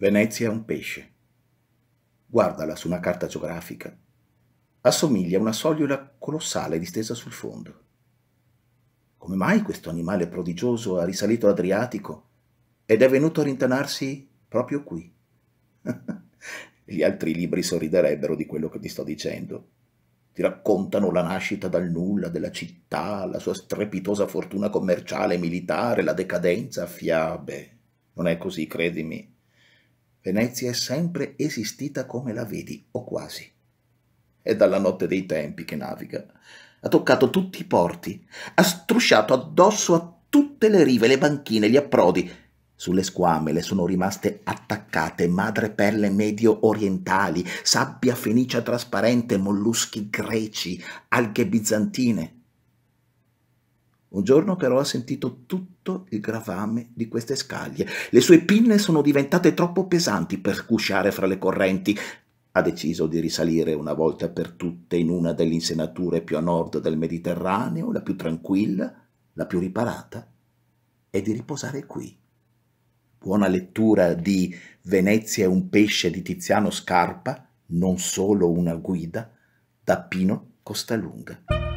Venezia è un pesce. Guardala su una carta geografica. Assomiglia a una sogliola colossale distesa sul fondo. Come mai questo animale prodigioso ha risalito l'Adriatico ed è venuto a rintanarsi proprio qui? Gli altri libri sorriderebbero di quello che ti sto dicendo. Ti raccontano la nascita dal nulla della città, la sua strepitosa fortuna commerciale e militare, la decadenza, fiabe. Non è così, credimi. Venezia è sempre esistita come la vedi, o quasi. È dalla notte dei tempi che naviga. Ha toccato tutti i porti, ha strusciato addosso a tutte le rive, le banchine, gli approdi. Sulle squame le sono rimaste attaccate madreperle medio-orientali, sabbia fenicia trasparente, molluschi greci, alghe bizantine. Un giorno però ha sentito tutto il gravame di queste scaglie. Le sue pinne sono diventate troppo pesanti per cusciare fra le correnti. Ha deciso di risalire una volta per tutte in una delle insenature più a nord del Mediterraneo, la più tranquilla, la più riparata, e di riposare qui. Buona lettura di Venezia è un pesce di Tiziano Scarpa, non solo una guida, da Pino Costalunga.